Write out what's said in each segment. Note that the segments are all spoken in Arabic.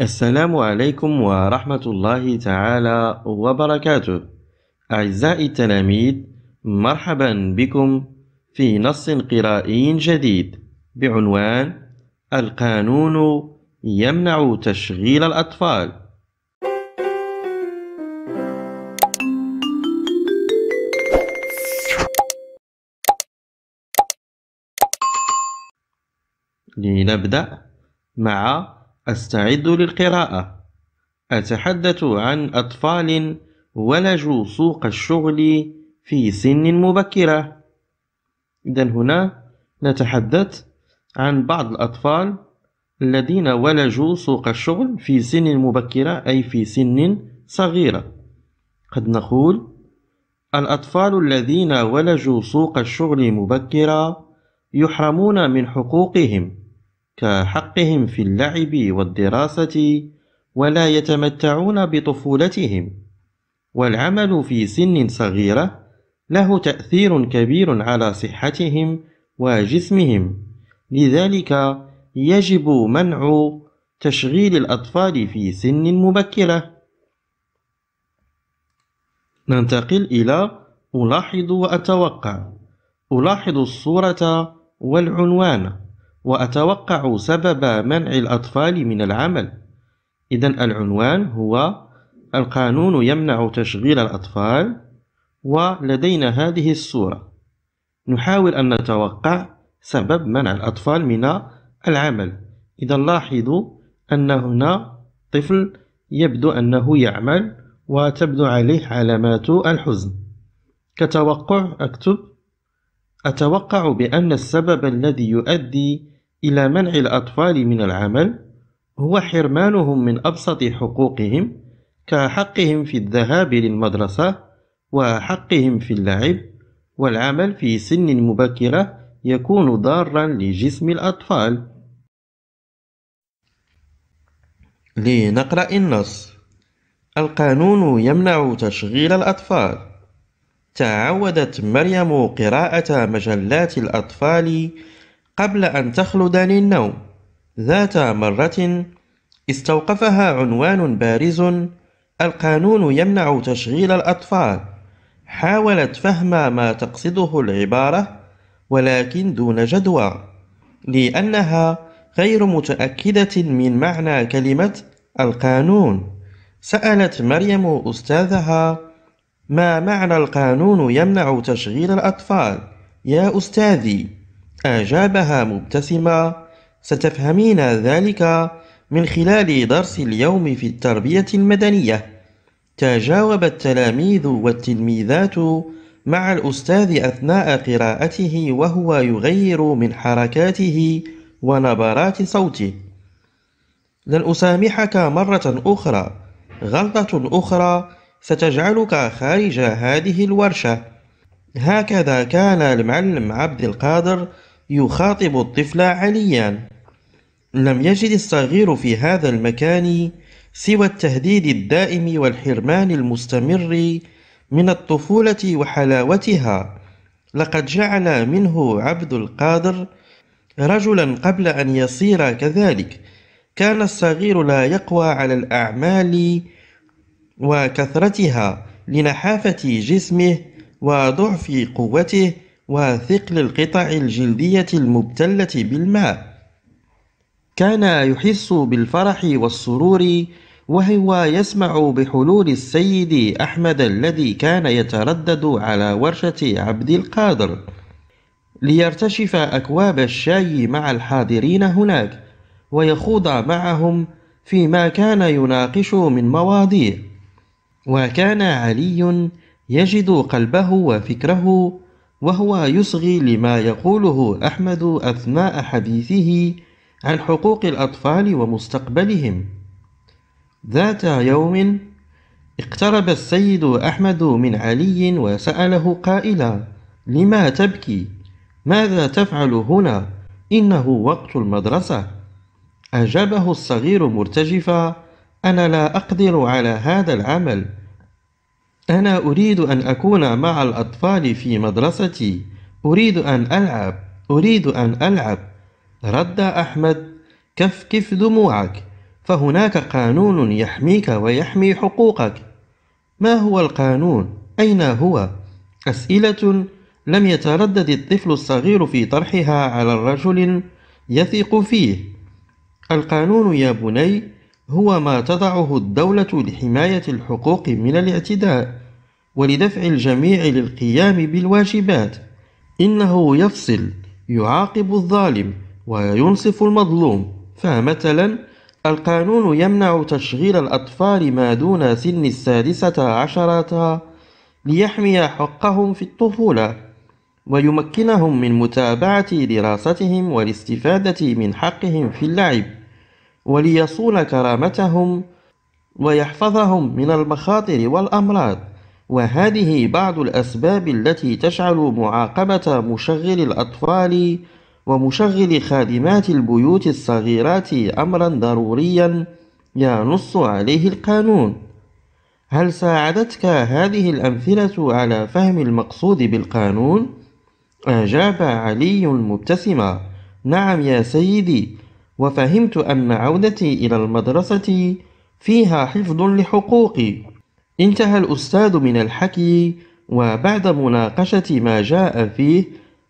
السلام عليكم ورحمة الله تعالى وبركاته أعزائي التلاميذ مرحبا بكم في نص قرائي جديد بعنوان القانون يمنع تشغيل الأطفال لنبدأ مع أستعد للقراءة. أتحدث عن أطفال ولجوا سوق الشغل في سن مبكرة. إذا هنا نتحدث عن بعض الأطفال الذين ولجوا سوق الشغل في سن مبكرة أي في سن صغيرة. قد نقول الأطفال الذين ولجوا سوق الشغل مبكرة يحرمون من حقوقهم كحقهم في اللعب والدراسة ولا يتمتعون بطفولتهم والعمل في سن صغيرة له تأثير كبير على صحتهم وجسمهم لذلك يجب منع تشغيل الأطفال في سن مبكرة ننتقل إلى ألاحظ وأتوقع ألاحظ الصورة والعنوان وأتوقع سبب منع الأطفال من العمل إذا العنوان هو القانون يمنع تشغيل الأطفال ولدينا هذه الصورة نحاول أن نتوقع سبب منع الأطفال من العمل إذا لاحظوا أن هنا طفل يبدو أنه يعمل وتبدو عليه علامات الحزن كتوقع أكتب أتوقع بأن السبب الذي يؤدي إلى منع الأطفال من العمل هو حرمانهم من أبسط حقوقهم كحقهم في الذهاب للمدرسة وحقهم في اللعب والعمل في سن مبكرة يكون ضارا لجسم الأطفال لنقرأ النص القانون يمنع تشغيل الأطفال تعودت مريم قراءة مجلات الأطفال قبل أن تخلد للنوم. ذات مرة استوقفها عنوان بارز القانون يمنع تشغيل الأطفال حاولت فهم ما تقصده العبارة ولكن دون جدوى لأنها غير متأكدة من معنى كلمة القانون سألت مريم أستاذها ما معنى القانون يمنع تشغيل الأطفال يا أستاذي أجابها مبتسما ستفهمين ذلك من خلال درس اليوم في التربية المدنية تجاوب التلاميذ والتلميذات مع الأستاذ أثناء قراءته وهو يغير من حركاته ونبرات صوته لن أسامحك مرة أخرى غلطة أخرى ستجعلك خارج هذه الورشة هكذا كان المعلم عبد القادر يخاطب الطفل عليا لم يجد الصغير في هذا المكان سوى التهديد الدائم والحرمان المستمر من الطفولة وحلاوتها لقد جعل منه عبد القادر رجلا قبل أن يصير كذلك كان الصغير لا يقوى على الأعمال وكثرتها لنحافة جسمه وضعف قوته وثقل القطع الجلدية المبتلة بالماء كان يحس بالفرح والسرور وهو يسمع بحلول السيد أحمد الذي كان يتردد على ورشة عبد القادر ليرتشف أكواب الشاي مع الحاضرين هناك ويخوض معهم فيما كان يناقش من مواضيع وكان علي يجد قلبه وفكره وهو يصغي لما يقوله أحمد أثناء حديثه عن حقوق الأطفال ومستقبلهم ذات يوم اقترب السيد أحمد من علي وسأله قائلا لما تبكي؟ ماذا تفعل هنا؟ إنه وقت المدرسة أجابه الصغير مرتجفا أنا لا أقدر على هذا العمل أنا أريد أن أكون مع الأطفال في مدرستي أريد أن ألعب أريد أن ألعب رد أحمد كف كف دموعك فهناك قانون يحميك ويحمي حقوقك ما هو القانون؟ أين هو؟ أسئلة لم يتردد الطفل الصغير في طرحها على الرجل يثق فيه القانون يا بني هو ما تضعه الدولة لحماية الحقوق من الاعتداء ولدفع الجميع للقيام بالواجبات إنه يفصل يعاقب الظالم وينصف المظلوم فمثلا القانون يمنع تشغيل الأطفال ما دون سن السادسة عشرة ليحمي حقهم في الطفولة ويمكنهم من متابعة دراستهم والاستفادة من حقهم في اللعب وليصون كرامتهم ويحفظهم من المخاطر والأمراض وهذه بعض الأسباب التي تجعل معاقبة مشغل الأطفال ومشغل خادمات البيوت الصغيرات أمرا ضروريا ينص عليه القانون هل ساعدتك هذه الأمثلة على فهم المقصود بالقانون؟ أجاب علي مبتسما نعم يا سيدي وفهمت أن عودتي إلى المدرسة فيها حفظ لحقوقي انتهى الأستاذ من الحكي وبعد مناقشة ما جاء فيه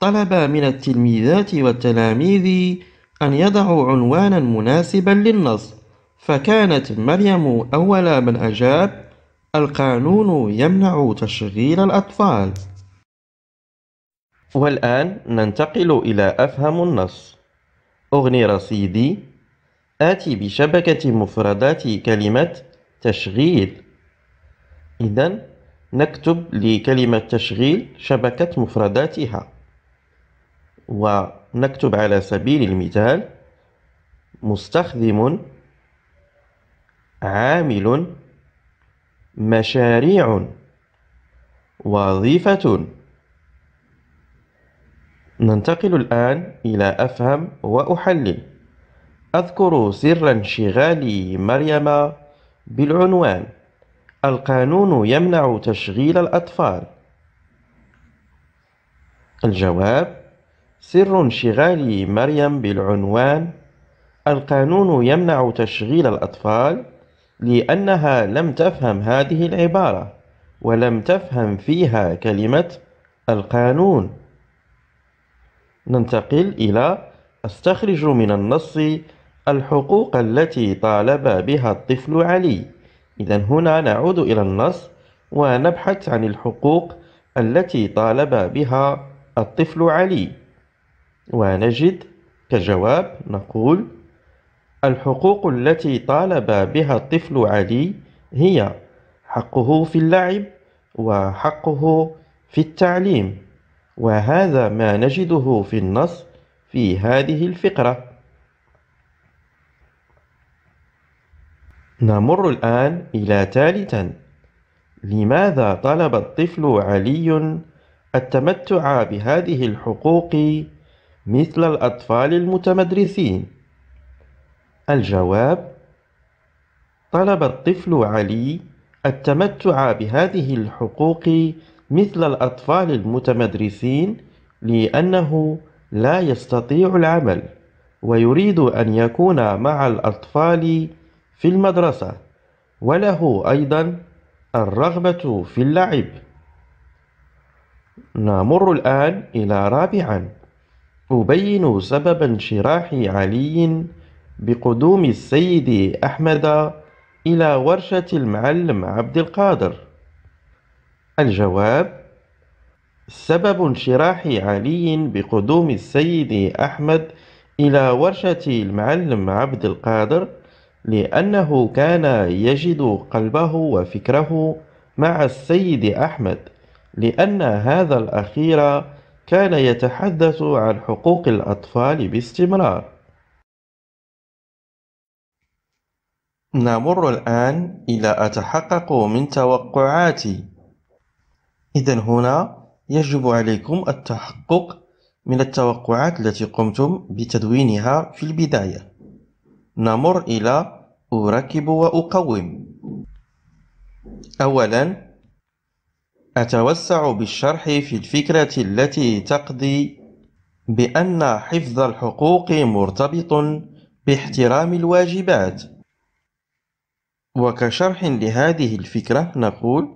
طلب من التلميذات والتلاميذ أن يضعوا عنوانا مناسبا للنص فكانت مريم أول من أجاب القانون يمنع تشغيل الأطفال والآن ننتقل إلى أفهم النص أغني رصيدي آتي بشبكة مفردات كلمة تشغيل إذا نكتب لكلمة تشغيل شبكة مفرداتها ونكتب على سبيل المثال مستخدم عامل مشاريع وظيفة ننتقل الآن إلى أفهم وأحلل أذكر سر انشغال مريم بالعنوان القانون يمنع تشغيل الأطفال الجواب سر انشغال مريم بالعنوان القانون يمنع تشغيل الأطفال لأنها لم تفهم هذه العبارة ولم تفهم فيها كلمة القانون ننتقل إلى أستخرج من النص الحقوق التي طالب بها الطفل علي إذا هنا نعود إلى النص ونبحث عن الحقوق التي طالب بها الطفل علي ونجد كجواب نقول الحقوق التي طالب بها الطفل علي هي حقه في اللعب وحقه في التعليم وهذا ما نجده في النص في هذه الفقرة نمر الآن إلى ثالثا لماذا طلب الطفل علي التمتع بهذه الحقوق مثل الأطفال المتمدرسين؟ الجواب طلب الطفل علي التمتع بهذه الحقوق مثل الأطفال المتمدرسين لأنه لا يستطيع العمل ويريد أن يكون مع الأطفال في المدرسة وله أيضا الرغبة في اللعب نمر الآن إلى رابعا أبين سبب انشراح علي بقدوم السيد أحمد إلى ورشة المعلم عبد القادر الجواب سبب انشراح علي بقدوم السيد أحمد إلى ورشة المعلم عبد القادر لأنه كان يجد قلبه وفكره مع السيد أحمد لأن هذا الأخير كان يتحدث عن حقوق الأطفال باستمرار نمر الآن إلى أتحقق من توقعاتي إذا هنا يجب عليكم التحقق من التوقعات التي قمتم بتدوينها في البداية نمر إلى أركب وأقوم أولا أتوسع بالشرح في الفكرة التي تقضي بأن حفظ الحقوق مرتبط باحترام الواجبات وكشرح لهذه الفكرة نقول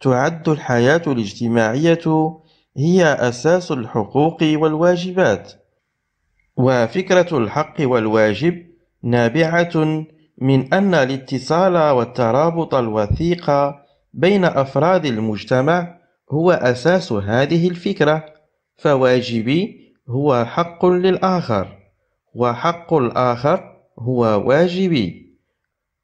تعد الحياة الاجتماعية هي أساس الحقوق والواجبات، وفكرة الحق والواجب نابعة من أن الاتصال والترابط الوثيق بين أفراد المجتمع هو أساس هذه الفكرة، فواجبي هو حق للآخر، وحق الآخر هو واجبي،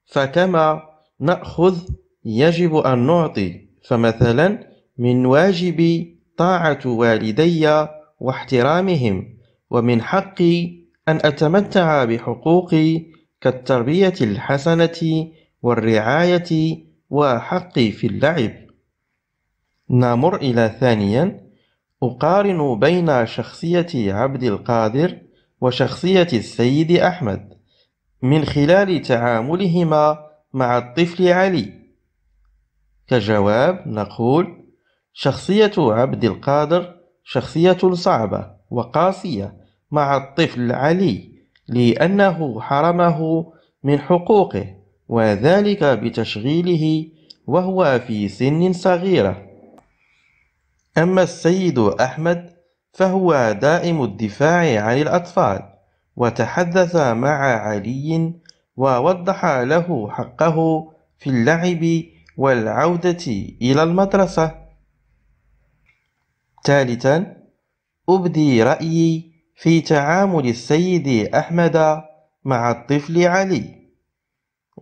فكما نأخذ يجب أن نعطي. فمثلا من واجبي طاعة والدي واحترامهم ومن حقي أن أتمتع بحقوقي كالتربية الحسنة والرعاية وحقي في اللعب نمر إلى ثانيا أقارن بين شخصية عبد القادر وشخصية السيد أحمد من خلال تعاملهما مع الطفل علي كجواب نقول شخصية عبد القادر شخصية صعبة وقاسية مع الطفل علي لأنه حرمه من حقوقه وذلك بتشغيله وهو في سن صغيرة أما السيد أحمد فهو دائم الدفاع عن الأطفال وتحدث مع علي ووضح له حقه في اللعب والعودة إلى المدرسة ثالثا أبدي رأيي في تعامل السيد أحمد مع الطفل علي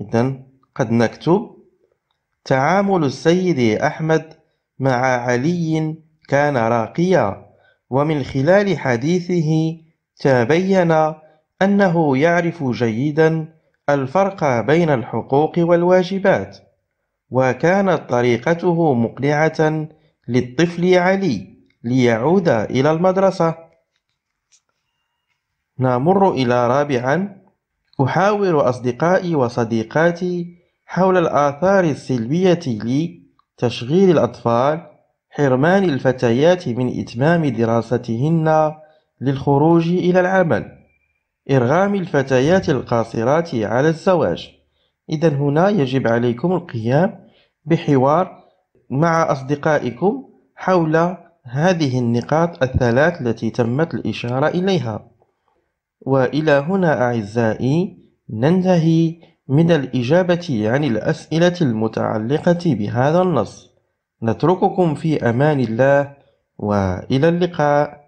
إذا قد نكتب تعامل السيد أحمد مع علي كان راقيا ومن خلال حديثه تبين أنه يعرف جيدا الفرق بين الحقوق والواجبات وكانت طريقته مقنعة للطفل علي ليعود إلى المدرسة نمر إلى رابعا أحاور أصدقائي وصديقاتي حول الآثار السلبية لتشغيل الأطفال حرمان الفتيات من إتمام دراستهن للخروج إلى العمل إرغام الفتيات القاصرات على الزواج إذا هنا يجب عليكم القيام بحوار مع أصدقائكم حول هذه النقاط الثلاث التي تمت الإشارة إليها وإلى هنا أعزائي ننتهي من الإجابة عن الأسئلة المتعلقة بهذا النص نترككم في أمان الله وإلى اللقاء